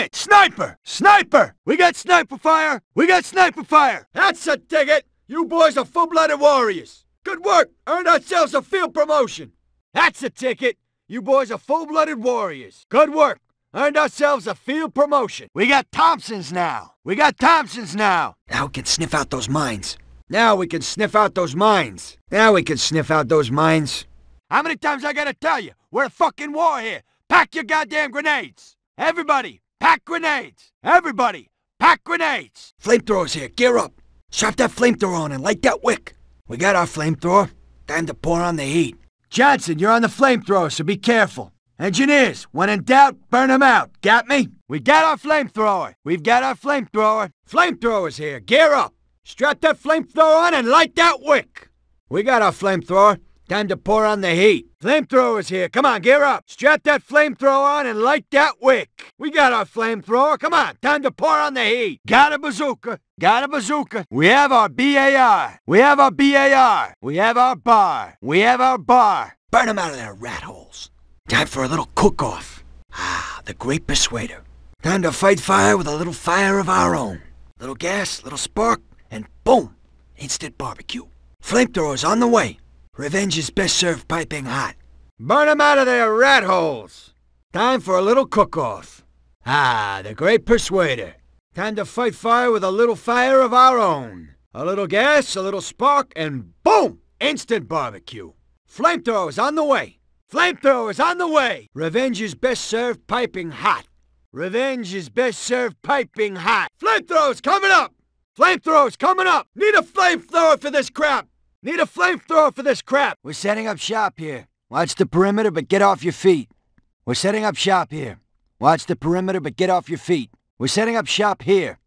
it! Sniper! Sniper! We got sniper fire! We got sniper fire! That's a ticket! You boys are full-blooded warriors! Good work! Earned ourselves a field promotion! That's a ticket! You boys are full-blooded warriors! Good work! Earned ourselves a field promotion! We got Thompsons now! We got Thompsons now! Now we can sniff out those mines! Now we can sniff out those mines! Now we can sniff out those mines! How many times I gotta tell you? We're a fucking war here! Pack your goddamn grenades! Everybody, Pack grenades! Everybody, pack grenades! Flamethrowers here, gear up! Strap that flamethrower on and light that wick! We got our flamethrower. Time to pour on the heat. Johnson, you're on the flamethrower, so be careful. Engineers, when in doubt, burn them out. Got me? We got our flamethrower. We've got our flamethrower. Flamethrowers here, gear up! Strap that flamethrower on and light that wick! We got our flamethrower. Time to pour on the heat. Flamethrower's here. Come on, gear up. Strap that flamethrower on and light that wick. We got our flamethrower. Come on, time to pour on the heat. Got a bazooka. Got a bazooka. We have our BAR. We have our BAR. We have our bar. We have our bar. Burn them out of their rat holes. Time for a little cook-off. Ah, the great persuader. Time to fight fire with a little fire of our own. Little gas, little spark, and boom! Instant barbecue. Flamethrower's on the way. Revenge is best served piping hot. Burn 'em out of their rat holes! Time for a little cook-off. Ah, the great persuader. Time to fight fire with a little fire of our own. A little gas, a little spark, and boom! Instant barbecue. Flamethrowers on the way. Flamethrowers on the way! Revenge is best served piping hot. Revenge is best served piping hot. Flamethrowers coming up! Flamethrowers coming up! Need a flamethrower for this crap! Need a flamethrower for this crap! We're setting up shop here. Watch the perimeter, but get off your feet. We're setting up shop here. Watch the perimeter, but get off your feet. We're setting up shop here.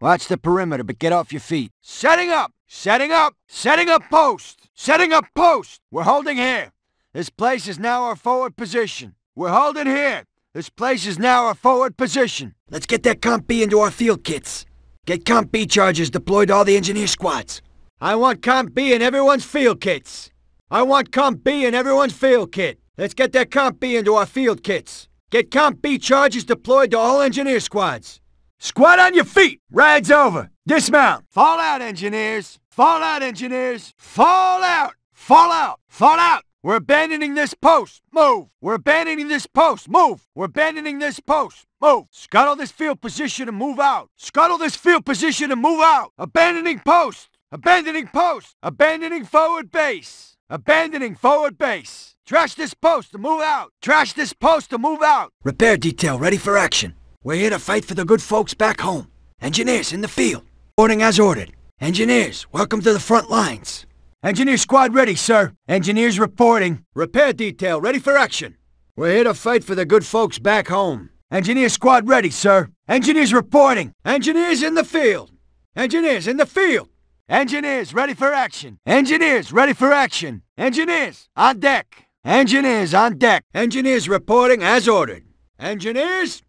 Watch the perimeter, but get off your feet. Setting up! Setting up! Setting up post! Setting up post! We're holding here. This place is now our forward position. We're holding here. This place is now our forward position. Let's get that Comp B into our field kits. Get Comp B charges deployed to all the engineer squads. I want Comp B in everyone's field kits. I want Comp B in everyone's field kit. Let's get that Comp B into our field kits. Get Comp B charges deployed to all engineer squads. Squat on your feet! Ride's over! Dismount! Fall out, engineers! Fall out, engineers! Fall out! Fall out! Fall out! We're abandoning this post! Move! We're abandoning this post! Move! We're abandoning this post! Move! Scuttle this field position and move out! Scuttle this field position and move out! Abandoning post! Abandoning post! Abandoning forward base! Abandoning forward base! Trash this post to move out! Trash this post to move out! Repair detail ready for action. We're here to fight for the good folks back home. Engineers in the field. Boarding as ordered. Engineers, welcome to the front lines. Engineer squad ready, sir. Engineers reporting. Repair detail ready for action. We're here to fight for the good folks back home. Engineer squad ready, sir. Engineers reporting. Engineers in the field. Engineers in the field. Engineers, ready for action! Engineers, ready for action! Engineers, on deck! Engineers, on deck! Engineers reporting as ordered. Engineers,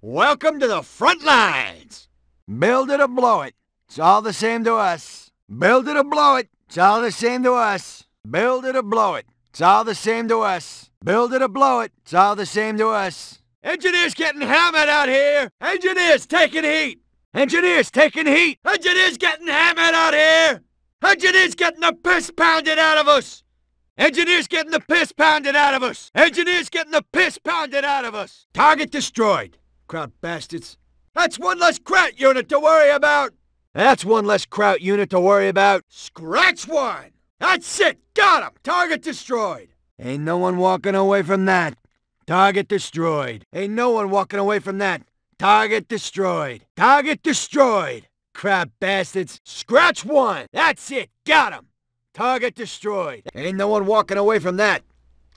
welcome to the front lines! Build it or blow it. It's all the same to us. Build it or blow it. It's all the same to us. Build it or blow it. It's all the same to us. Build it or blow it. It's all the same to us. Engineers getting hammered out here. Engineers taking heat. Engineers taking heat! Engineers getting hammered out here! Engineers getting the piss pounded out of us! Engineers getting the piss pounded out of us! Engineers getting the piss pounded out of us! Target destroyed, kraut bastards. That's one less kraut unit to worry about! That's one less kraut unit to worry about. Scratch one! That's it! Got him! Target destroyed! Ain't no one walking away from that. Target destroyed. Ain't no one walking away from that. Target destroyed. Target destroyed. Crap, bastards. Scratch one. That's it. Got him. Target destroyed. Ain't no one walking away from that.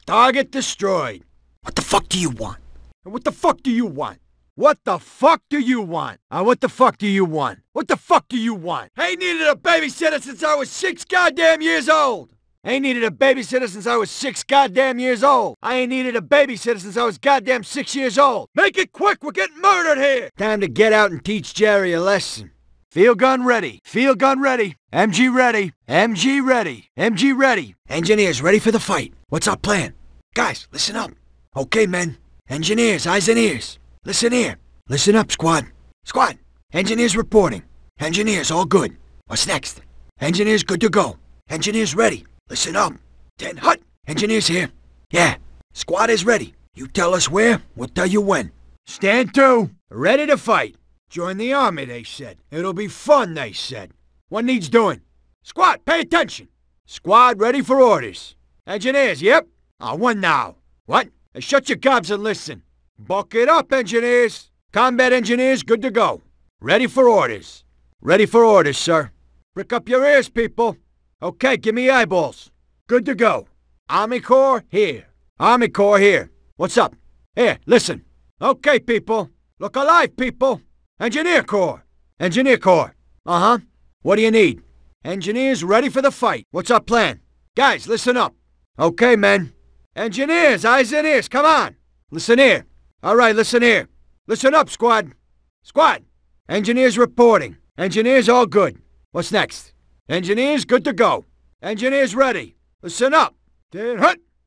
Target destroyed. What the fuck do you want? What the fuck do you want? What the fuck do you want? Uh, what the fuck do you want? What the fuck do you want? I ain't needed a babysitter since I was six goddamn years old! Ain't needed a babysitter since I was six goddamn years old. I ain't needed a babysitter since I was goddamn six years old. Make it quick, we're getting murdered here! Time to get out and teach Jerry a lesson. Field gun ready. Field gun ready. MG ready. MG ready. MG ready. Engineers ready for the fight. What's our plan? Guys, listen up. Okay, men. Engineers, eyes and ears. Listen here. Listen up, squad. Squad. Engineers reporting. Engineers all good. What's next? Engineers good to go. Engineers ready. Listen up. Ten Hut, engineers here. Yeah, squad is ready. You tell us where, we'll tell you when. Stand to, ready to fight. Join the army, they said. It'll be fun, they said. What needs doing? Squad, pay attention. Squad ready for orders. Engineers, yep. Ah, one now. What? Shut your gobs and listen. Buck it up, engineers. Combat engineers, good to go. Ready for orders. Ready for orders, sir. Prick up your ears, people. Okay, give me eyeballs. Good to go. Army Corps here. Army Corps here. What's up? Here, listen. Okay, people. Look alive, people. Engineer Corps. Engineer Corps. Uh-huh. What do you need? Engineers ready for the fight. What's our plan? Guys, listen up. Okay, men. Engineers, eyes and ears, come on. Listen here. All right, listen here. Listen up, squad. Squad. Engineers reporting. Engineers all good. What's next? Engineers, good to go. Engineers ready. Listen up.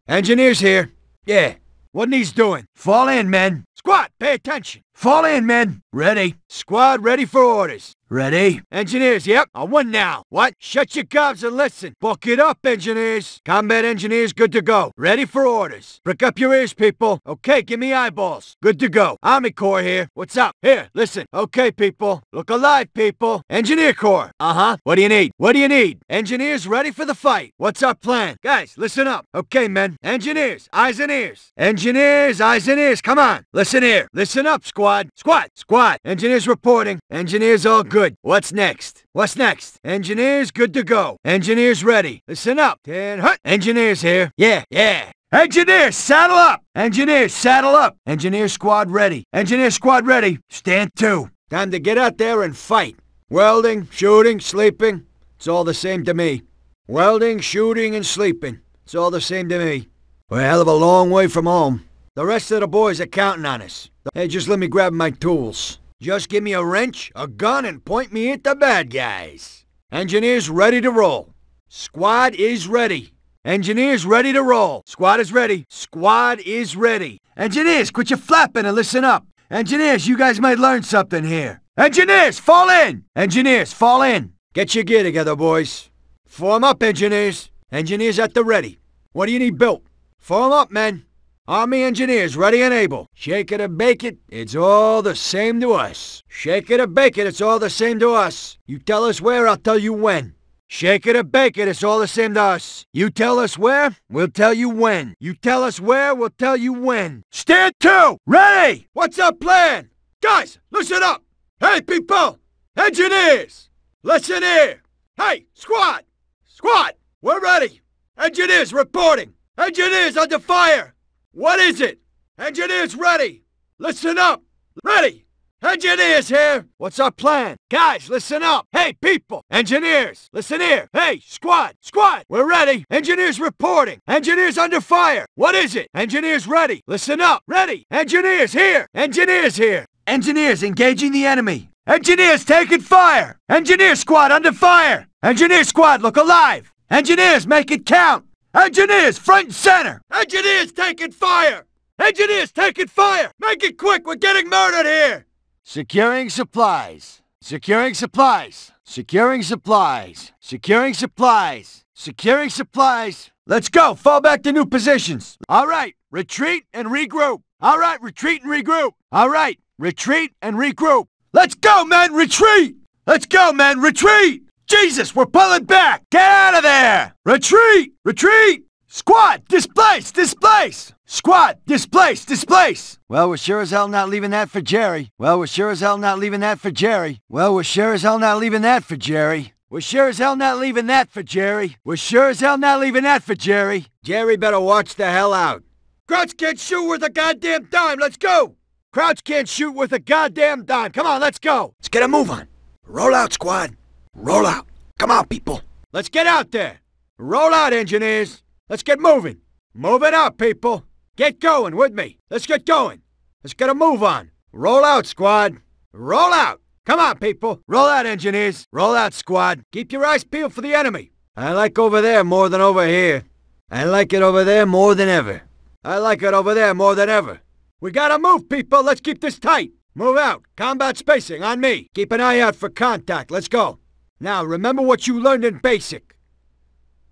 Engineers here. Yeah. What needs doing? Fall in, men. Squad, pay attention. Fall in, men. Ready. Squad ready for orders. Ready? Engineers, yep, I won now. What? Shut your gobs and listen. Buck it up, engineers. Combat engineers, good to go. Ready for orders. Prick up your ears, people. Okay, give me eyeballs. Good to go. Army Corps here. What's up? Here, listen. Okay, people. Look alive, people. Engineer Corps. Uh-huh. What do you need? What do you need? Engineers ready for the fight. What's our plan? Guys, listen up. Okay, men. Engineers, eyes and ears. Engineers, eyes and ears. Come on. Listen Listen here. Listen up, squad. Squad. Squad. Engineers reporting. Engineers all good. What's next? What's next? Engineers good to go. Engineers ready. Listen up. Ten hut. Engineers here. Yeah. Yeah. Engineers, saddle up! Engineers, saddle up! Engineer squad ready. Engineer squad ready. Stand to. Time to get out there and fight. Welding, shooting, sleeping. It's all the same to me. Welding, shooting, and sleeping. It's all the same to me. We're a hell of a long way from home. The rest of the boys are counting on us. Hey, just let me grab my tools. Just give me a wrench, a gun, and point me at the bad guys. Engineers ready to roll. Squad is ready. Engineers ready to roll. Squad is ready. Squad is ready. Engineers, quit your flapping and listen up. Engineers, you guys might learn something here. Engineers, fall in! Engineers, fall in! Get your gear together, boys. Form up, engineers. Engineers at the ready. What do you need built? Form up, men. Army engineers ready and able. Shake it or bake it, it's all the same to us. Shake it or bake it, it's all the same to us. You tell us where, I'll tell you when. Shake it or bake it, it's all the same to us. You tell us where, we'll tell you when. You tell us where, we'll tell you when. Stand to! Ready! What's our plan? Guys, listen up! Hey, people! Engineers! Listen here! Hey, squad! Squad! We're ready! Engineers reporting! Engineers under fire! What is it? Engineers ready! Listen up! Ready! Engineers here! What's our plan? Guys, listen up! Hey, people! Engineers, listen here! Hey, squad! Squad! We're ready! Engineers reporting! Engineers under fire! What is it? Engineers ready! Listen up! Ready! Engineers here! Engineers here! Engineers engaging the enemy! Engineers taking fire! Engineer squad under fire! Engineer squad, look alive! Engineers, make it count! Engineers, front and center! Engineers taking fire! Engineers taking fire! Make it quick, we're getting murdered here! Securing supplies. Securing supplies. Securing supplies. Securing supplies. Securing supplies. Let's go! Fall back to new positions! Alright, retreat and regroup! Alright, retreat and regroup! Alright, retreat and regroup! Let's go, men! Retreat! Let's go, men! Retreat! Jesus, we're pulling back! Get out of there! Retreat! Retreat! Squad. Displace! Displace! Squad. Displace! Displace! Well, we're sure as hell not leaving that for Jerry. Well, we're sure as hell not leaving that for Jerry. Well, we're sure as hell not leaving that for Jerry. We're sure as hell not leaving that for Jerry. We're sure as hell not leaving that for Jerry. Jerry better watch the hell out. Crouch can't shoot worth a goddamn dime. Let's go! Crouch can't shoot worth a goddamn dime. Come on, let's go. Let's get a move on. Roll out, squad. Roll out. Come on, people. Let's get out there. Roll out, engineers. Let's get moving. Move it up, people. Get going with me. Let's get going. Let's get a move on. Roll out, squad. Roll out. Come on, people. Roll out, engineers. Roll out, squad. Keep your eyes peeled for the enemy. I like over there more than over here. I like it over there more than ever. I like it over there more than ever. We gotta move, people. Let's keep this tight. Move out. Combat spacing on me. Keep an eye out for contact. Let's go. Now, remember what you learned in basic.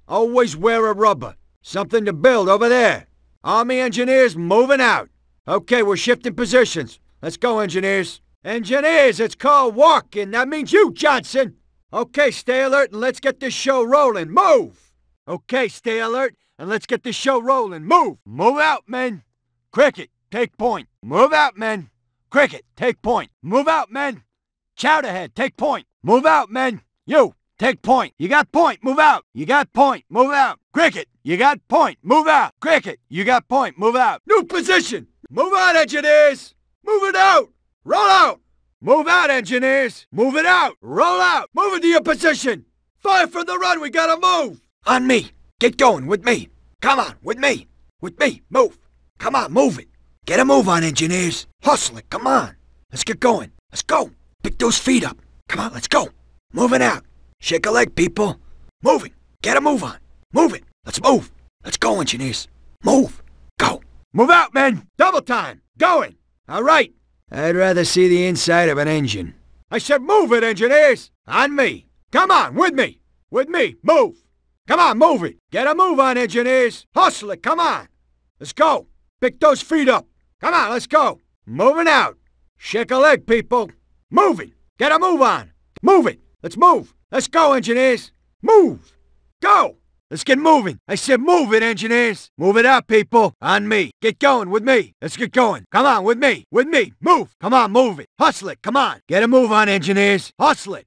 Always wear a rubber. Something to build over there. Army engineers moving out. Okay, we're shifting positions. Let's go, engineers. Engineers, it's called walking. That means you, Johnson. Okay, stay alert and let's get this show rolling. Move! Okay, stay alert and let's get this show rolling. Move! Move out, men! Cricket, take point. Move out, men! Cricket, take point. Move out, men! Chowderhead, take point. Move out, men! You, take point. You got point. Move out. You got point. Move out. Cricket, you got point. Move out. Cricket, you got point. Move out. New position. Move out, engineers. Move it out. Roll out. Move out, engineers. Move it out. Roll out. Move into your position. Fire for the run. We gotta move. On me. Get going with me. Come on, with me. With me. Move. Come on, move it. Get a move on, engineers. Hustle it. Come on. Let's get going. Let's go. Pick those feet up. Come on, let's go. Moving out. Shake a leg, people. Moving. Get a move on. Moving. Let's move. Let's go, engineers. Move. Go. Move out, men. Double time. Going. All right. I'd rather see the inside of an engine. I said move it, engineers. On me. Come on, with me. With me. Move. Come on, move it. Get a move on, engineers. Hustle it. Come on. Let's go. Pick those feet up. Come on, let's go. Moving out. Shake a leg, people. Moving. Get a move on. Move it. Let's move. Let's go, engineers. Move. Go. Let's get moving. I said move it, engineers. Move it up, people. On me. Get going with me. Let's get going. Come on, with me. With me. Move. Come on, move it. Hustle it. Come on. Get a move on, engineers. Hustle it.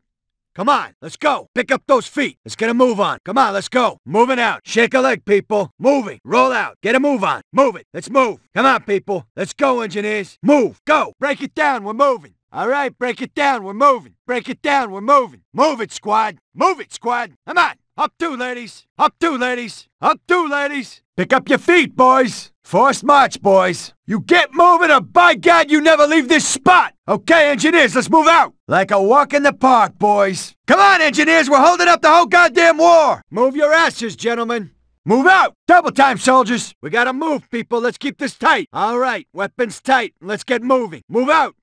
Come on, let's go. Pick up those feet. Let's get a move on. Come on, let's go. Moving out. Shake a leg, people. Moving. Roll out. Get a move on. Move it. Let's move. Come on, people. Let's go, engineers. Move. Go. Break it down. We're moving. All right, break it down. We're moving. Break it down. We're moving. Move it, squad. Move it, squad. Come on. Up two, ladies. Up two, ladies. Up two, ladies. Pick up your feet, boys. Forced march, boys. You get moving or by God you never leave this spot. Okay, engineers, let's move out. Like a walk in the park, boys. Come on, engineers, we're holding up the whole goddamn war. Move your asses, gentlemen. Move out! Double time, soldiers! We gotta move, people. Let's keep this tight. All right, weapons tight. Let's get moving. Move out!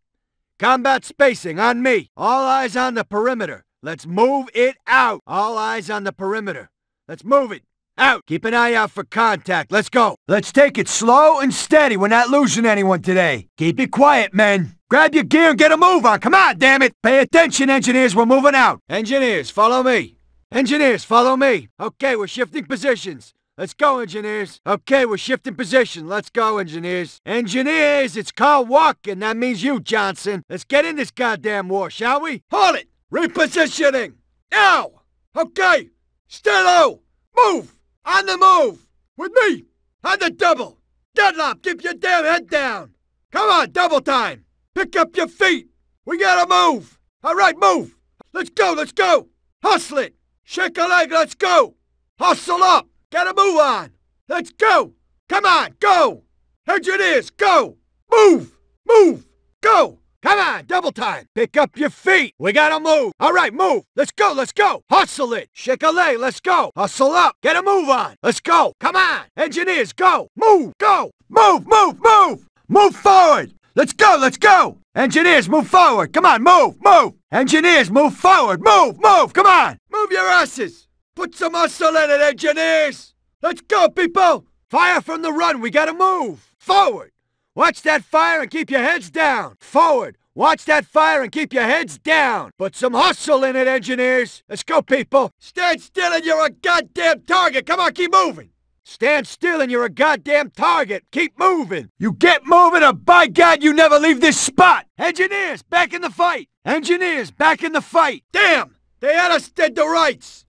Combat spacing on me. All eyes on the perimeter. Let's move it out. All eyes on the perimeter. Let's move it. Out! Keep an eye out for contact. Let's go. Let's take it slow and steady. We're not losing anyone today. Keep it quiet, men. Grab your gear and get a move on. Come on, damn it. Pay attention, engineers. We're moving out. Engineers, follow me. Engineers, follow me. Okay, we're shifting positions. Let's go, engineers. Okay, we're shifting position. Let's go, engineers. Engineers, it's called walking. That means you, Johnson. Let's get in this goddamn war, shall we? Hold it! Repositioning! Now! Okay! Stilo! Move! On the move! With me! On the double! Dunlop, keep your damn head down! Come on, double time! Pick up your feet! We gotta move! All right, move! Let's go, let's go! Hustle it! Shake a leg, let's go! Hustle up! Gotta move on! Let's go! Come on, go! Engineers, go! Move! Move! Go! Come on, double time! Pick up your feet! We gotta move! Alright, move! Let's go, let's go! Hustle it! Shake a leg, let's go! Hustle up! Get a move on! Let's go! Come on! Engineers, go! Move! Go! Move! Move! Move! Move forward! Let's go, let's go! Engineers, move forward! Come on, move! Move! Engineers, move forward! Move! Move! Come on! Move your asses! Put some hustle in it, engineers! Let's go, people! Fire from the run, we gotta move! Forward! Watch that fire and keep your heads down! Forward! Watch that fire and keep your heads down! Put some hustle in it, engineers! Let's go, people! Stand still and you're a goddamn target! Come on, keep moving! Stand still and you're a goddamn target! Keep moving! You get moving or by God you never leave this spot! Engineers, back in the fight! Engineers, back in the fight! Damn! They had us dead to rights!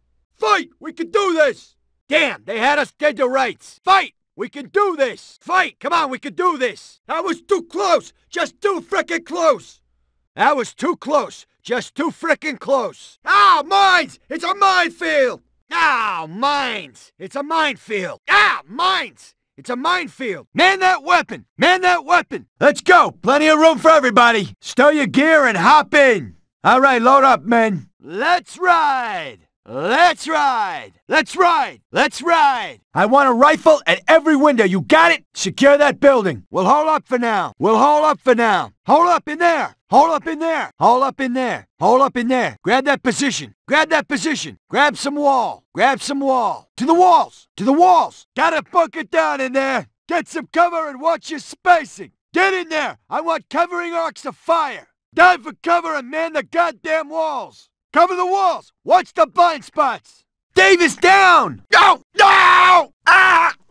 Fight! We can do this! Damn, they had us dead to rights! Fight! We can do this! Fight! Come on, we can do this! That was too close! Just too frickin' close! That was too close! Just too frickin' close! Ah, mines! It's a minefield! Ah, mines! It's a minefield! Ah, mines! It's a minefield. Man that weapon! Man that weapon! Let's go! Plenty of room for everybody! Stow your gear and hop in! All right, load up, men. Let's ride! Let's ride! Let's ride! Let's ride! I want a rifle at every window, you got it? Secure that building. We'll hold up for now. We'll hold up for now. Hold up in there! Hold up in there! Hold up in there! Hold up in there! Grab that position! Grab that position! Grab some wall! Grab some wall! To the walls! To the walls! Gotta it down in there! Get some cover and watch your spacing! Get in there! I want covering arcs of fire! Dive for cover and man the goddamn walls! Cover the walls! Watch the blind spots! Davis down! No! No! Ah!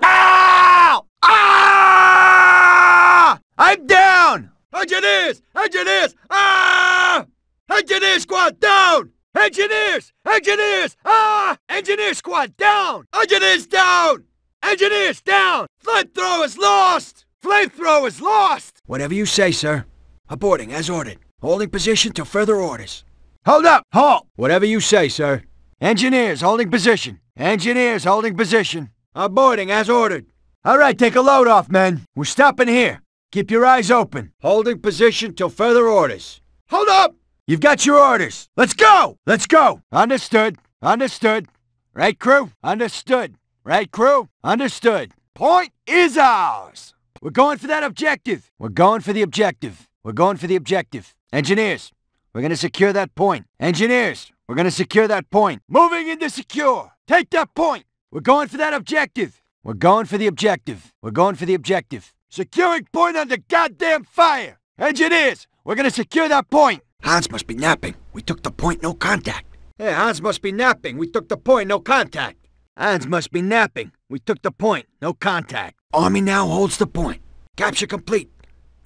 Ah! Ah! I'm down! Engineers! Engineers! Ah! Engineer squad down! Engineers! Engineers! Ah! Engineer squad down! Engineers down! Engineers down! Flamethrowers lost! Flamethrowers lost! Whatever you say, sir. Aborting as ordered. Holding position till further orders. Hold up! Halt! Whatever you say, sir. Engineers holding position. Engineers holding position. Aborting as ordered. All right, take a load off, men. We're stopping here. Keep your eyes open. Holding position till further orders. Hold up! You've got your orders. Let's go! Let's go! Understood. Understood. Right, crew? Understood. Right, crew? Understood. Point is ours! We're going for that objective. We're going for the objective. We're going for the objective. Engineers, we're gonna secure that point. Engineers, we're gonna secure that point. Moving into secure! Take that point! We're going for that objective! We're going for the objective. We're going for the objective. Securing point under goddamn fire! Engineers, we're gonna secure that point! Hans must be napping. We took the point, no contact. Hey, Hans must be napping. We took the point, no contact. Hans must be napping. We took the point, no contact. Army now holds the point. Capture complete.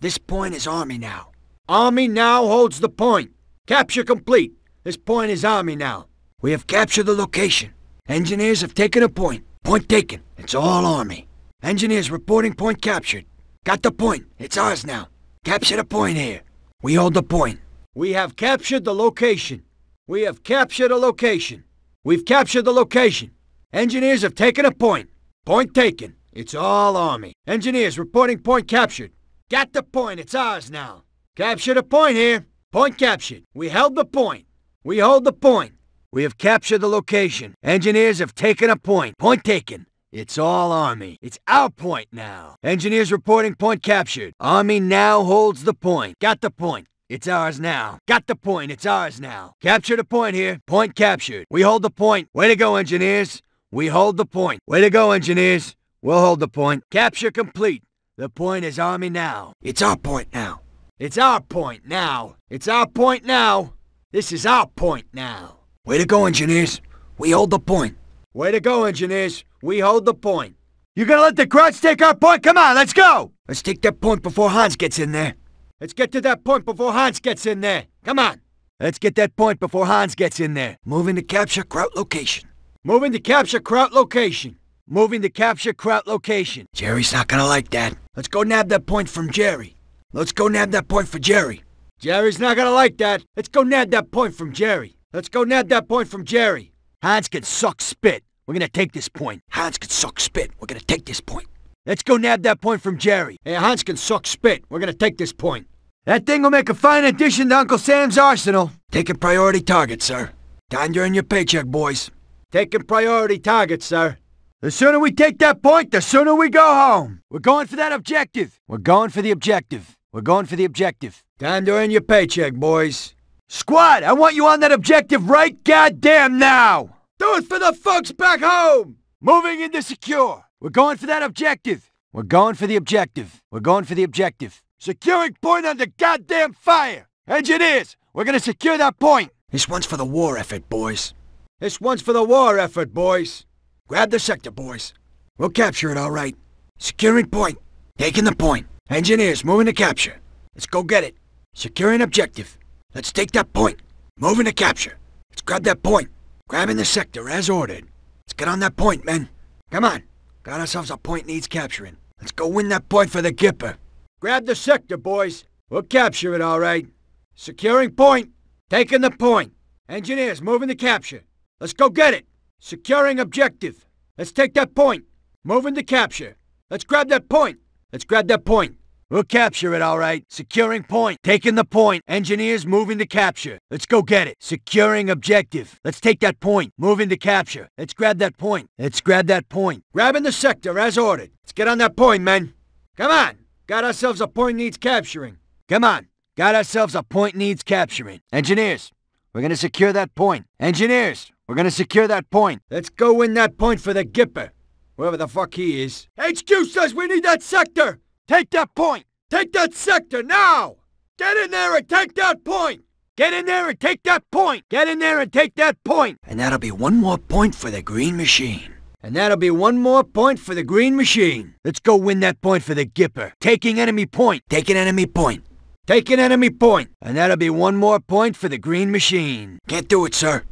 This point is Army now. Army now holds the point. Capture complete. This point is army now. We have captured the location. Engineers have taken a point. Point taken. It's all army. Engineers reporting point captured. Got the point. It's ours now. Capture the point here. We hold the point. We have captured the location. We have captured a location. We've captured the location. Engineers have taken a point. Point taken. It's all army. Engineers reporting point captured. Got the point. It's ours now. Capture the point here. Point captured. We held the point. We hold the point. We have captured the location. Engineers have taken a point. Point taken. It's all Army. It's our point now. Engineers reporting point captured. Army now holds the point. Got the point. It's ours now. Got the point. It's ours now. Captured a point here. Point captured. We hold the point. Way to go, engineers. We hold the point. Way to go, engineers. We'll hold the point. Capture complete. The point is Army now. It's our point now. It's our point now. It's our point now. This is our point now. Way to go, engineers. We hold the point. Way to go, engineers. We hold the point. You gonna let the Grunts take our point? Come on, let's go! Let's take that point before Hans gets in there. Let's get to that point before Hans gets in there. Come on. Let's get that point before Hans gets in there. Moving to capture Kraut location. Moving to capture Kraut location. Moving to capture Kraut location. Jerry's not gonna like that. Let's go nab that point from Jerry. Let's go nab that point for Jerry. Jerry's not gonna like that. Let's go nab that point from Jerry. Let's go nab that point from Jerry. Hans can suck spit. We're gonna take this point. Hans can suck spit. We're gonna take this point. Let's go nab that point from Jerry. Hey, Hans can suck spit. We're gonna take this point. That thing will make a fine addition to Uncle Sam's arsenal. Taking priority target, sir. Time to earn your paycheck, boys. Taking priority target, sir. The sooner we take that point, the sooner we go home. We're going for that objective. We're going for the objective. We're going for the objective. Time to earn your paycheck, boys. Squad, I want you on that objective right goddamn now! Do it for the folks back home! Moving into secure. We're going for that objective. We're going for the objective. We're going for the objective. Securing point under goddamn fire! Engineers, we're gonna secure that point! This one's for the war effort, boys. This one's for the war effort, boys. Grab the sector, boys. We'll capture it, all right. Securing point. Taking the point. Engineers, moving to capture. Let's go get it. Secure an objective. Let's take that point. Moving to capture. Let's grab that point. Grabbing the sector as ordered. Let's get on that point, men. Come on. Got ourselves a point needs capturing. Let's go win that point for the Gipper. Grab the sector, boys. We'll capture it, all right. Securing point. Taking the point. Engineers, moving to capture. Let's go get it. Securing objective. Let's take that point. Moving to capture. Let's grab that point. Let's grab that point. We'll capture it, all right. Securing point. Taking the point. Engineers moving to capture. Let's go get it. Securing objective. Let's take that point. Moving to capture. Let's grab that point. Let's grab that point. Grabbing the sector as ordered. Let's get on that point, men. Come on. Got ourselves a point needs capturing. Come on. Got ourselves a point needs capturing. Engineers, we're gonna secure that point. Engineers, we're gonna secure that point. Let's go win that point for the Gipper. Whoever the fuck he is. HQ says we need that sector! Take that point! Take that sector now! Get in there and take that point! Get in there and take that point! Get in there and take that point! And that'll be one more point for the green machine. And that'll be one more point for the green machine. Let's go win that point for the Gipper. Taking enemy point. Taking enemy point. Taking enemy point. And that'll be one more point for the green machine. Can't do it, sir.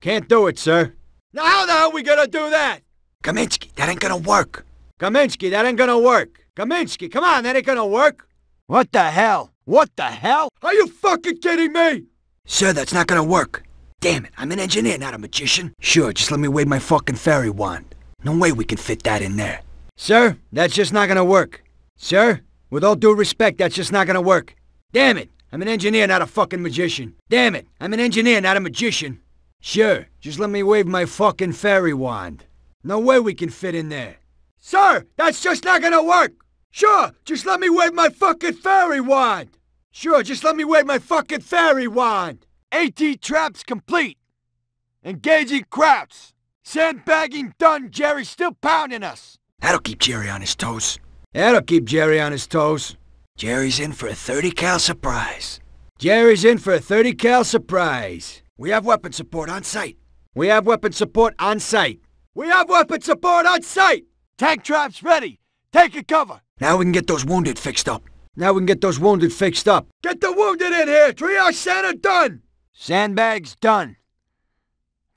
Can't do it, sir. Now how the hell are we gonna do that? Kaminsky, that ain't gonna work. Kaminsky, that ain't gonna work. Kaminsky, come on, that ain't gonna work. What the hell? What the hell? Are you fucking kidding me? Sir, that's not gonna work. Damn it, I'm an engineer, not a magician. Sure, just let me wave my fucking fairy wand. No way we can fit that in there. Sir, that's just not gonna work. Sir, with all due respect, that's just not gonna work. Damn it, I'm an engineer, not a fucking magician. Damn it, I'm an engineer, not a magician. Sure, just let me wave my fucking fairy wand. No way we can fit in there. Sir, that's just not gonna work! Sure, just let me wave my fucking fairy wand! Sure, just let me wave my fucking fairy wand! AT traps complete! Engaging crowds! Sandbagging done, Jerry still pounding us! That'll keep Jerry on his toes. That'll keep Jerry on his toes. Jerry's in for a 30 cal surprise. Jerry's in for a 30 cal surprise. We have weapon support on site. We have weapon support on site. We have weapons support on site! Tank traps ready! Take a cover! Now we can get those wounded fixed up. Now we can get those wounded fixed up. Get the wounded in here! Triage center done! Sandbags done.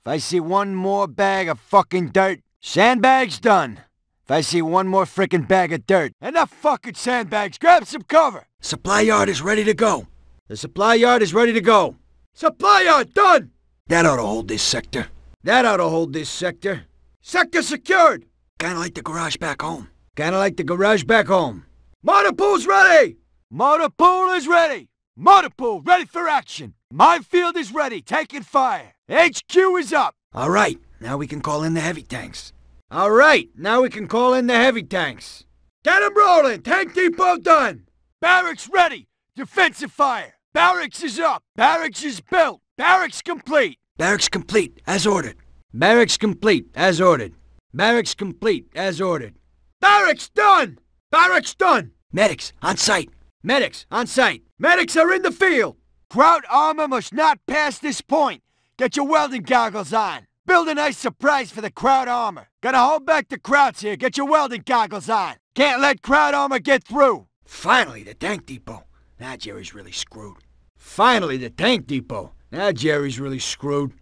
If I see one more bag of fucking dirt, sandbags done. If I see one more frickin' bag of dirt, enough fucking sandbags, grab some cover! Supply yard is ready to go. The supply yard is ready to go. Supply yard done! That ought to hold this sector. That ought to hold this sector. Sector secured! Kinda like the garage back home. Kinda like the garage back home. Motor pool's ready! Motor pool is ready! Motor pool ready for action! Minefield is ready, taking fire! HQ is up! Alright, now we can call in the heavy tanks. Alright, now we can call in the heavy tanks. Get 'em rolling! Tank depot done! Barracks ready! Defensive fire! Barracks is up! Barracks is built! Barracks complete! Barracks complete, as ordered. Barracks complete, as ordered. Barracks complete, as ordered. Barracks done! Barracks done! Medics, on site! Medics, on site! Medics are in the field! Grout armor must not pass this point. Get your welding goggles on. Build a nice surprise for the crowd armor. Gonna hold back the crowds here. Get your welding goggles on. Can't let crowd armor get through. Finally, the tank depot. Now Jerry's really screwed. Finally, the tank depot. Now Jerry's really screwed.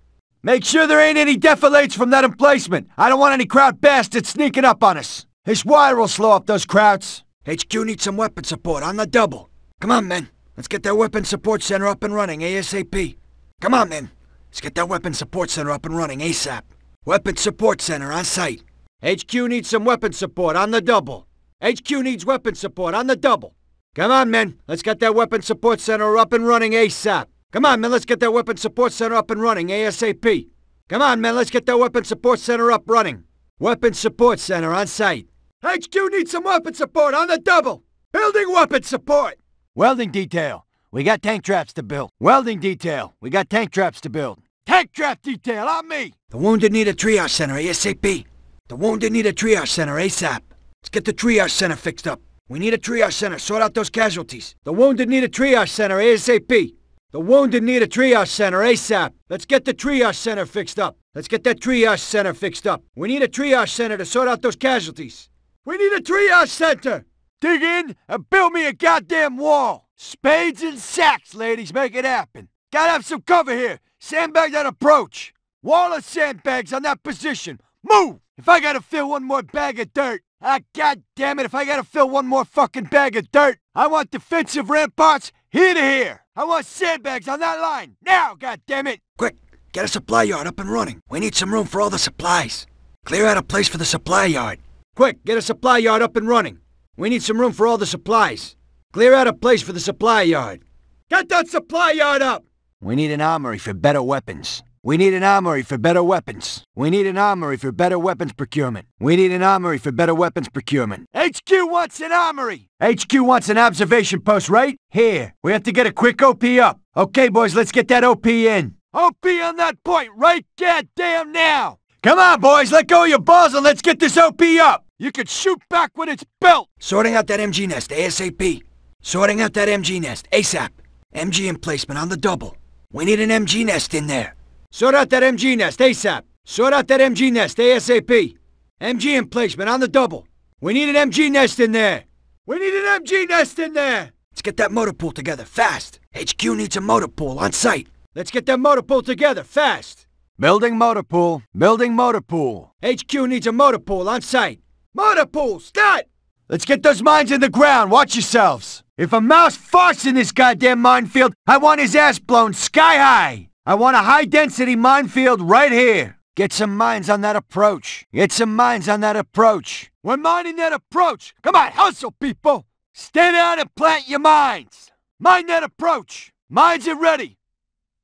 Make sure there ain't any defilates from that emplacement. I don't want any crowd bastards sneaking up on us. His wire will slow up those crowds. HQ needs some weapon support on the double. Come on, men. Let's get that weapon support center up and running ASAP. Come on, men. Let's get that weapon support center up and running ASAP. Weapon support center on site. HQ needs some weapon support on the double. HQ needs weapon support on the double. Come on, men. Let's get that weapon support center up and running ASAP. Come on, man, let's get that Weapon Support Center up and running ASAP. Come on, man, let's get that Weapon Support Center up running. Weapon Support Center on site. HQ needs some weapon support on the double. Building weapon support. Welding detail. We got tank traps to build. Welding detail. We got tank traps to build. Tank trap detail on me. The wounded need a triage center ASAP. The wounded need a triage center ASAP. Let's get the triage center fixed up. We need a triage center. Sort out those casualties. The wounded need a triage center ASAP. The wounded need a triage center ASAP. Let's get the triage center fixed up. Let's get that triage center fixed up. We need a triage center to sort out those casualties. We need a triage center! Dig in and build me a goddamn wall! Spades and sacks, ladies, make it happen! Gotta have some cover here! Sandbag that approach! Wall of sandbags on that position! Move! If I gotta fill one more bag of dirt, ah, goddamn it! if I gotta fill one more fucking bag of dirt, I want defensive ramparts here to here! I want sandbags on that line! Now, goddammit! Quick, get a supply yard up and running. We need some room for all the supplies. Clear out a place for the supply yard. Quick, get a supply yard up and running. We need some room for all the supplies. Clear out a place for the supply yard. Get that supply yard up! We need an armory for better weapons. We need an armory for better weapons. We need an armory for better weapons procurement. We need an armory for better weapons procurement. HQ wants an armory! HQ wants an observation post right here. We have to get a quick OP up. Okay, boys, let's get that OP in. OP on that point right goddamn now! Come on, boys, let go of your balls and let's get this OP up! You can shoot back when it's built! Sorting out that MG nest, ASAP. Sorting out that MG nest, ASAP. MG emplacement on the double. We need an MG nest in there. Sort that MG nest ASAP. Sort out that MG nest ASAP. MG emplacement on the double. We need an MG nest in there. We need an MG nest in there. Let's get that motor pool together fast. HQ needs a motor pool on site. Let's get that motor pool together fast. Building motor pool. Building motor pool. HQ needs a motor pool on site. Motor pool, start! Let's get those mines in the ground. Watch yourselves. If a mouse farts in this goddamn minefield, I want his ass blown sky high. I want a high-density minefield right here. Get some mines on that approach. Get some mines on that approach. We're mining that approach. Come on, hustle, people. Stand out and plant your mines. Mine that approach. Mines are ready.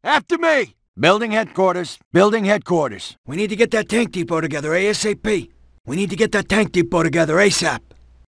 After me. Building headquarters. Building headquarters. We need to get that tank depot together ASAP. We need to get that tank depot together ASAP.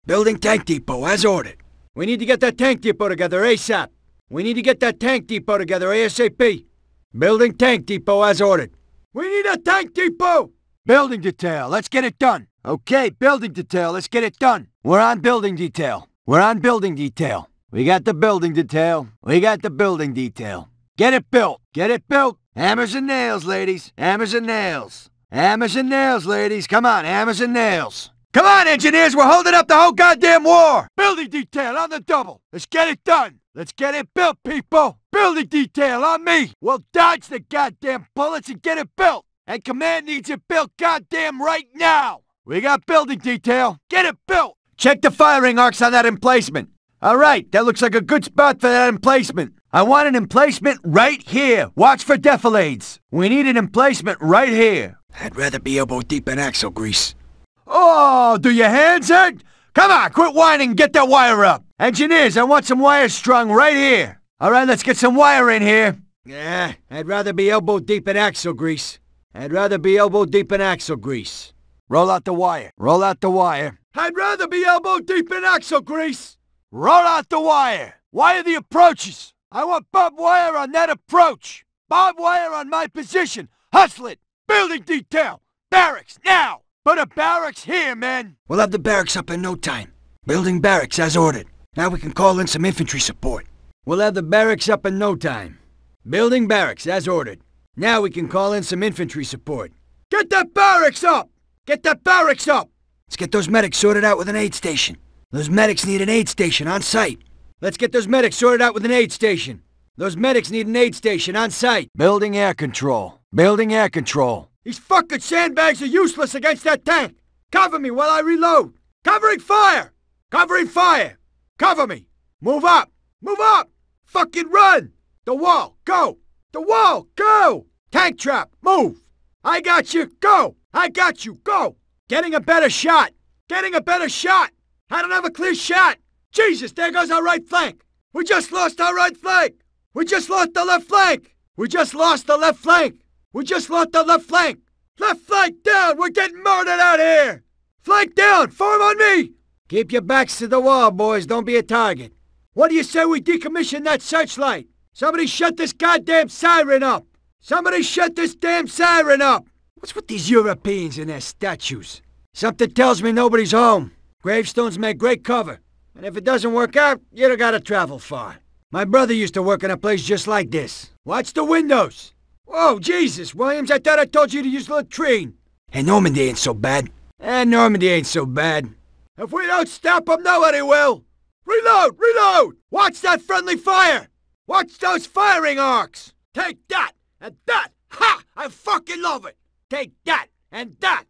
Building tank depot as ordered. We need to get that tank depot together ASAP. We need to get that tank depot together ASAP. Building tank depot as ordered. We need a tank depot! Building detail, let's get it done. Okay, building detail, let's get it done. We're on building detail. We're on building detail. We got the building detail. We got the building detail. Get it built. Get it built. Hammers and nails, ladies. Hammers and nails. Hammers and nails, ladies. Come on, hammers and nails. Come on, engineers, we're holding up the whole goddamn war. Building detail on the double. Let's get it done. Let's get it built, people. Building detail on me! Well, dodge the goddamn bullets and get it built! And command needs it built goddamn right now! We got building detail. Get it built! Check the firing arcs on that emplacement. All right, that looks like a good spot for that emplacement. I want an emplacement right here. Watch for defilades. We need an emplacement right here. I'd rather be elbow deep in axle grease. Oh, do your hands hurt? Come on, quit whining get that wire up. Engineers, I want some wires strung right here. All right, let's get some wire in here. Yeah, I'd rather be elbow deep in axle grease. I'd rather be elbow deep in axle grease. Roll out the wire. Roll out the wire. I'd rather be elbow deep in axle grease. Roll out the wire. Wire the approaches. I want barbed wire on that approach. Barbed wire on my position. Hustle it. Building detail. Barracks, now. Put a barracks here, men. We'll have the barracks up in no time. Building barracks as ordered. Now we can call in some infantry support. We'll have the barracks up in no time. Building barracks, as ordered. Now we can call in some infantry support. Get that barracks up! Get that barracks up! Let's get those medics sorted out with an aid station. Those medics need an aid station on site. Let's get those medics sorted out with an aid station. Those medics need an aid station on site. Building air control. Building air control. These fucking sandbags are useless against that tank. Cover me while I reload. Covering fire! Covering fire! Cover me! Move up! Move up! Fucking run! The wall, go! The wall, go! Tank trap, move! I got you, go! I got you, go! Getting a better shot! Getting a better shot! I don't have a clear shot! Jesus, there goes our right flank! We just lost our right flank! We just lost the left flank! We just lost the left flank! We just lost the left flank! Left flank down! We're getting murdered out here! Flank down! Form on me! Keep your backs to the wall, boys. Don't be a target. What do you say we decommission that searchlight? Somebody shut this goddamn siren up! Somebody shut this damn siren up! What's with these Europeans and their statues? Something tells me nobody's home. Gravestones make great cover. And if it doesn't work out, you don't gotta travel far. My brother used to work in a place just like this. Watch the windows! Oh, Jesus, Williams, I thought I told you to use the latrine. Hey, Normandy ain't so bad. Eh, Normandy ain't so bad. If we don't stop them, nobody will! Reload! Reload! Watch that friendly fire! Watch those firing arcs! Take that! And that! Ha! I fucking love it! Take that! And that!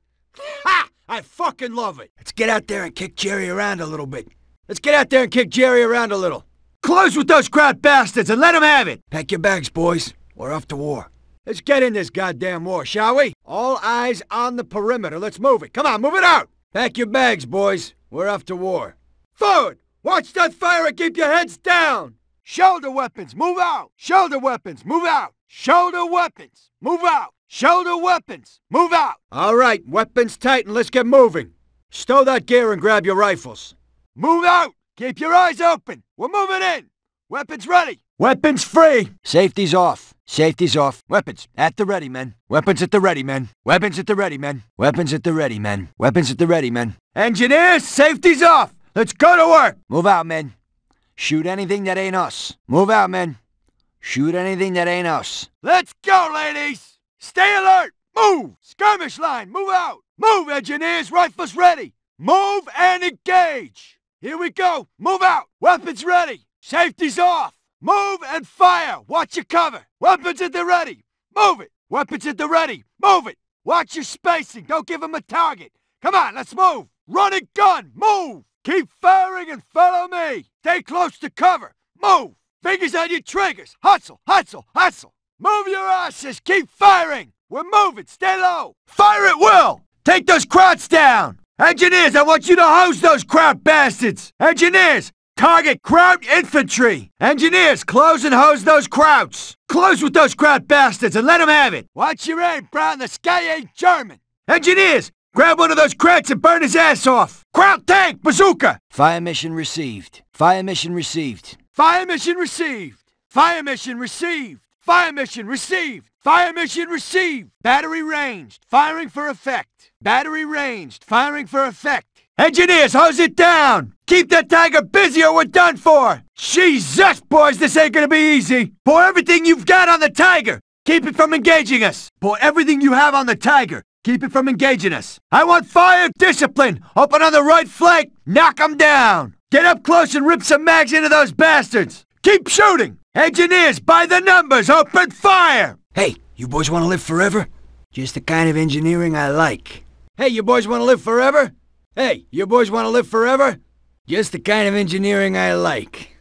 Ha! I fucking love it! Let's get out there and kick Jerry around a little bit. Let's get out there and kick Jerry around a little. Close with those crowd bastards and let them have it! Pack your bags, boys. We're off to war. Let's get in this goddamn war, shall we? All eyes on the perimeter. Let's move it. Come on, move it out! Pack your bags, boys. We're off to war. Forward! Watch that fire and keep your heads down! Shoulder weapons, move out! Shoulder weapons, move out! Shoulder weapons, move out! Shoulder weapons, move out! All right, weapons tight and let's get moving. Stow that gear and grab your rifles. Move out! Keep your eyes open! We're moving in! Weapons ready! Weapons free! Safety's off. Safety's off. Weapons at the ready, men. Weapons at the ready, men. Weapons at the ready, men. Weapons at the ready, men. Weapons at the ready, men. Engineers, safety's off! Let's go to work! Move out, men. Shoot anything that ain't us. Move out, men. Shoot anything that ain't us. Let's go, ladies! Stay alert! Move! Skirmish line, move out! Move, engineers! Rifles ready! Move and engage! Here we go! Move out! Weapons ready! Safety's off! Move and fire! Watch your cover! Weapons at the ready! Move it! Weapons at the ready! Move it! Watch your spacing! Don't give them a target! Come on, let's move! Run and gun! Move! Keep firing and follow me! Stay close to cover! Move! Fingers on your triggers! Hustle! Hustle! Hustle! Move your asses! Keep firing! We're moving! Stay low! Fire at will! Take those crowds down! Engineers, I want you to hose those crowd bastards! Engineers, target crowd infantry! Engineers, close and hose those crowds! Close with those crowd bastards and let them have it! Watch your aim, Brown! The sky ain't German! Engineers, Grab one of those crates and burn his ass off! Crowd tank! Bazooka! Fire mission received. Fire mission received. Fire mission received. Fire mission received. Fire mission received. Fire mission received. Battery ranged. Firing for effect. Battery ranged. Firing for effect. Engineers, hose it down! Keep that tiger busy or we're done for! Jesus, boys, this ain't gonna be easy! Pour everything you've got on the tiger! Keep it from engaging us! Pour everything you have on the tiger! Keep it from engaging us. I want fire discipline! Open on the right flank! Knock 'em down! Get up close and rip some mags into those bastards! Keep shooting! Engineers, by the numbers, open fire! Hey, you boys want to live forever? Just the kind of engineering I like. Hey, you boys want to live forever? Hey, you boys want to live forever? Just the kind of engineering I like.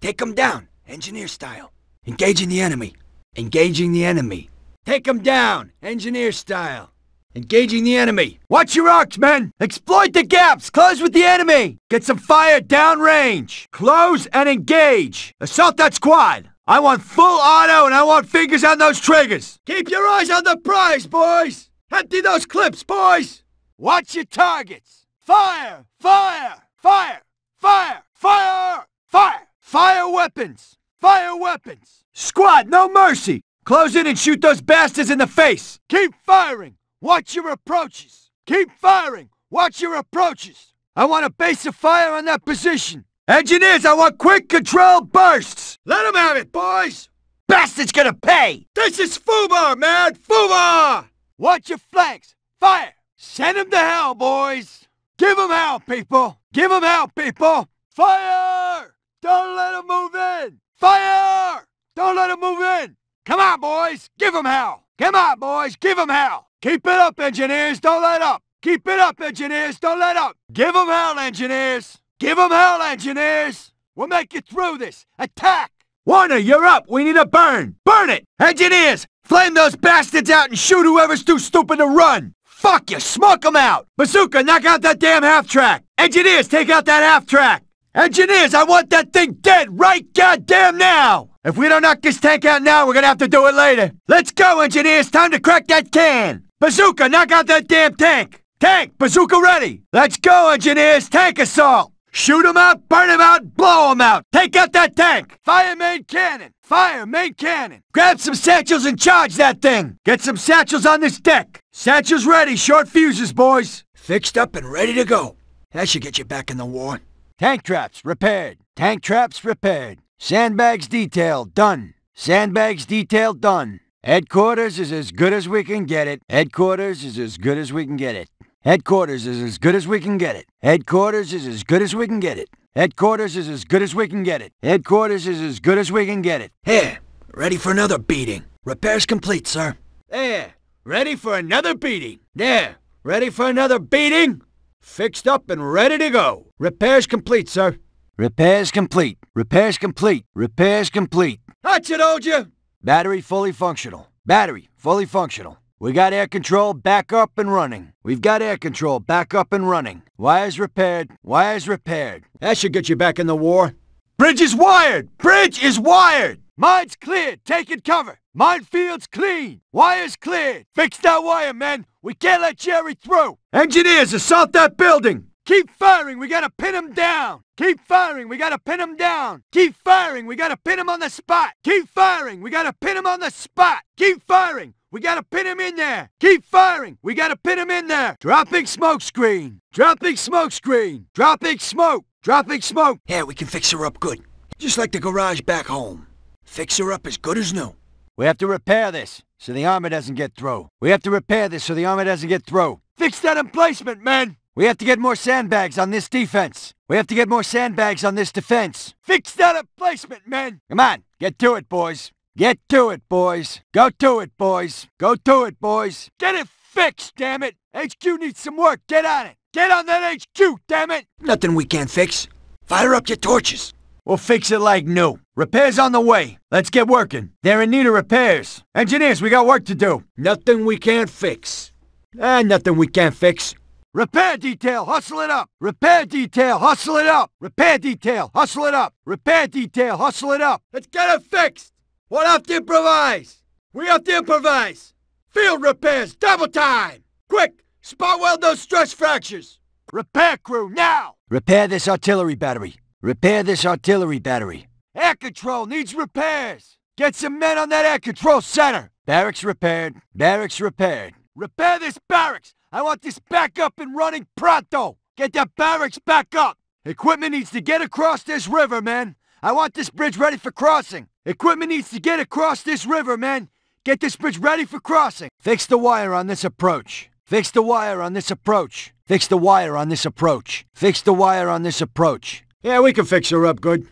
Take 'em down, engineer style. Engaging the enemy. Engaging the enemy. Take 'em down, engineer style. Engaging the enemy. Watch your arcs, men! Exploit the gaps! Close with the enemy! Get some fire downrange! Close and engage! Assault that squad! I want full auto and I want fingers on those triggers! Keep your eyes on the prize, boys! Empty those clips, boys! Watch your targets! Fire! Fire! Fire! Fire! Fire! Fire! Fire weapons! Fire weapons! Squad, no mercy! Close in and shoot those bastards in the face! Keep firing! Watch your approaches! Keep firing! Watch your approaches! I want a base of fire on that position! Engineers, I want quick control bursts! Let 'em have it, boys! Bastard's gonna pay! This is FUBAR, man! FUBAR! Watch your flanks! Fire! Send 'em to hell, boys! Give 'em hell, people! Give 'em hell, people! Fire! Don't let 'em move in! Fire! Don't let 'em move in! Come on, boys! Give 'em hell! Come on, boys! Give 'em hell! Keep it up, engineers! Don't let up! Keep it up, engineers! Don't let up! Give 'em hell, engineers! Give 'em hell, engineers! We'll make it through this! Attack! Warner, you're up! We need a burn! Burn it! Engineers! Flame those bastards out and shoot whoever's too stupid to run! Fuck you! Smoke 'em out! Bazooka, knock out that damn half-track! Engineers, take out that half-track! Engineers, I want that thing dead right goddamn now! If we don't knock this tank out now, we're gonna have to do it later. Let's go, engineers! Time to crack that can! Bazooka, knock out that damn tank! Tank, bazooka ready! Let's go, engineers! Tank assault! Shoot 'em out, burn 'em out, blow 'em out! Take out that tank! Fire main cannon! Fire main cannon! Grab some satchels and charge that thing! Get some satchels on this deck! Satchels ready, short fuses, boys! Fixed up and ready to go. That should get you back in the war. Tank traps repaired. Tank traps repaired. Sandbags detailed, done. Sandbags detailed, done. Headquarters is as good as we can get it. Headquarters is as good as we can get it. Headquarters is as good as we can get it. Headquarters is as good as we can get it. Headquarters is as good as we can get it. Headquarters is as good as we can get it. Here, ready for another beating. Repairs complete, sir. There, ready for another beating. There, ready for another beating. Fixed up and ready to go. Repairs complete, sir. Repairs complete. Repairs complete. Repairs complete. Hotcha told you. Battery fully functional. Battery fully functional. We got air control back up and running. We've got air control back up and running. Wires repaired. Wires repaired. That should get you back in the war. Bridge is wired! Bridge is wired! Mine's cleared. Taking cover. Minefield's clean. Wire's cleared. Fix that wire, men. We can't let Jerry through. Engineers, assault that building. Keep firing, we gotta pin him down! Keep firing, we gotta pin him down! Keep firing, we gotta pin him on the spot! Keep firing, we gotta pin him on the spot! Keep firing, we gotta pin him in there! Keep firing, we gotta pin him in there! Dropping smoke screen! Dropping smoke screen! Dropping smoke! Dropping smoke! Yeah, we can fix her up good. Just like the garage back home. Fix her up as good as new. We have to repair this so the armor doesn't get through. We have to repair this so the armor doesn't get through. Fix that emplacement, men. We have to get more sandbags on this defense. We have to get more sandbags on this defense. Fix that up placement, men! Come on, get to it, boys. Get to it, boys. Go to it, boys. Go to it, boys. Get it fixed, damn it! HQ needs some work. Get on it. Get on that HQ, damn it! Nothing we can't fix. Fire up your torches. We'll fix it like new. Repairs on the way. Let's get working. They're in need of repairs. Engineers, we got work to do. Nothing we can't fix. Ah, nothing we can't fix. Repair detail, hustle it up! Repair detail, hustle it up! Repair detail, hustle it up! Repair detail, hustle it up! Let's get it fixed! We'll have to improvise! We have to improvise! Field repairs, double time! Quick, spot weld those stress fractures! Repair crew, now! Repair this artillery battery. Repair this artillery battery. Air control needs repairs! Get some men on that air control center! Barracks repaired. Barracks repaired. Repair this barracks! I want this back up and running pronto! Get that barracks back up! Equipment needs to get across this river, man! I want this bridge ready for crossing! Equipment needs to get across this river, man! Get this bridge ready for crossing! Fix the wire on this approach. Fix the wire on this approach. Fix the wire on this approach. Fix the wire on this approach. Yeah, we can fix her up good.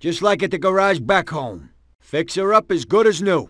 Just like at the garage back home. Fix her up as good as new.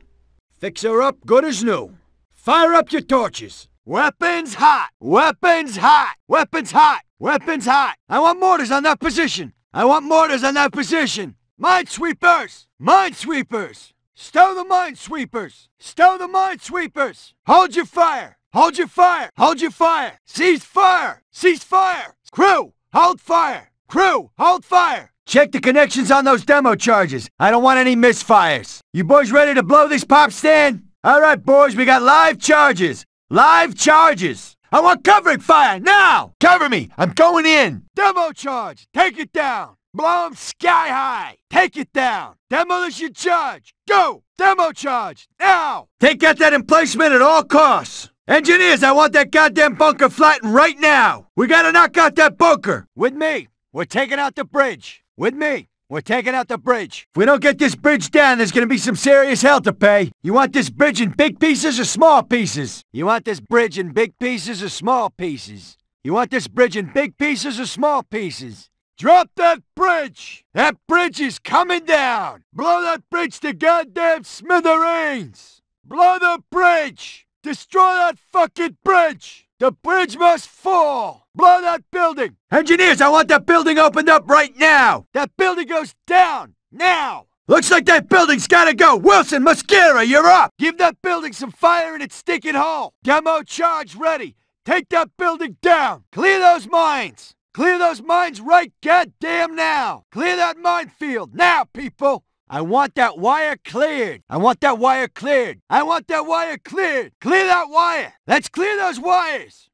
Fix her up good as new. Fire up your torches! Weapons hot! Weapons hot! Weapons hot! Weapons hot! I want mortars on that position! I want mortars on that position! Minesweepers! Minesweepers! Stow the minesweepers! Stow the minesweepers! Hold your fire! Hold your fire! Hold your fire! Cease fire! Cease fire! Crew! Hold fire! Crew! Hold fire! Check the connections on those demo charges. I don't want any misfires. You boys ready to blow this pop stand? Alright boys, we got live charges. Live charges! I want covering fire, now! Cover me, I'm going in! Demo charge, take it down! Blow 'em sky high! Take it down! Demolition charge, go! Demo charge, now! Take out that emplacement at all costs! Engineers, I want that goddamn bunker flattened right now! We gotta knock out that bunker! With me! We're taking out the bridge! With me! We're taking out the bridge. If we don't get this bridge down, there's gonna be some serious hell to pay. You want this bridge in big pieces or small pieces? You want this bridge in big pieces or small pieces? You want this bridge in big pieces or small pieces? Drop that bridge! That bridge is coming down! Blow that bridge to goddamn smithereens! Blow the bridge! Destroy that fucking bridge! The bridge must fall! Blow that building! Engineers, I want that building opened up right now! That building goes down! Now! Looks like that building's gotta go! Wilson, Mascara, you're up! Give that building some fire in its stinking hole! Demo charge ready! Take that building down! Clear those mines! Clear those mines right goddamn now! Clear that minefield! Now, people! I want that wire cleared! I want that wire cleared! I want that wire cleared! Clear that wire! Let's clear those wires!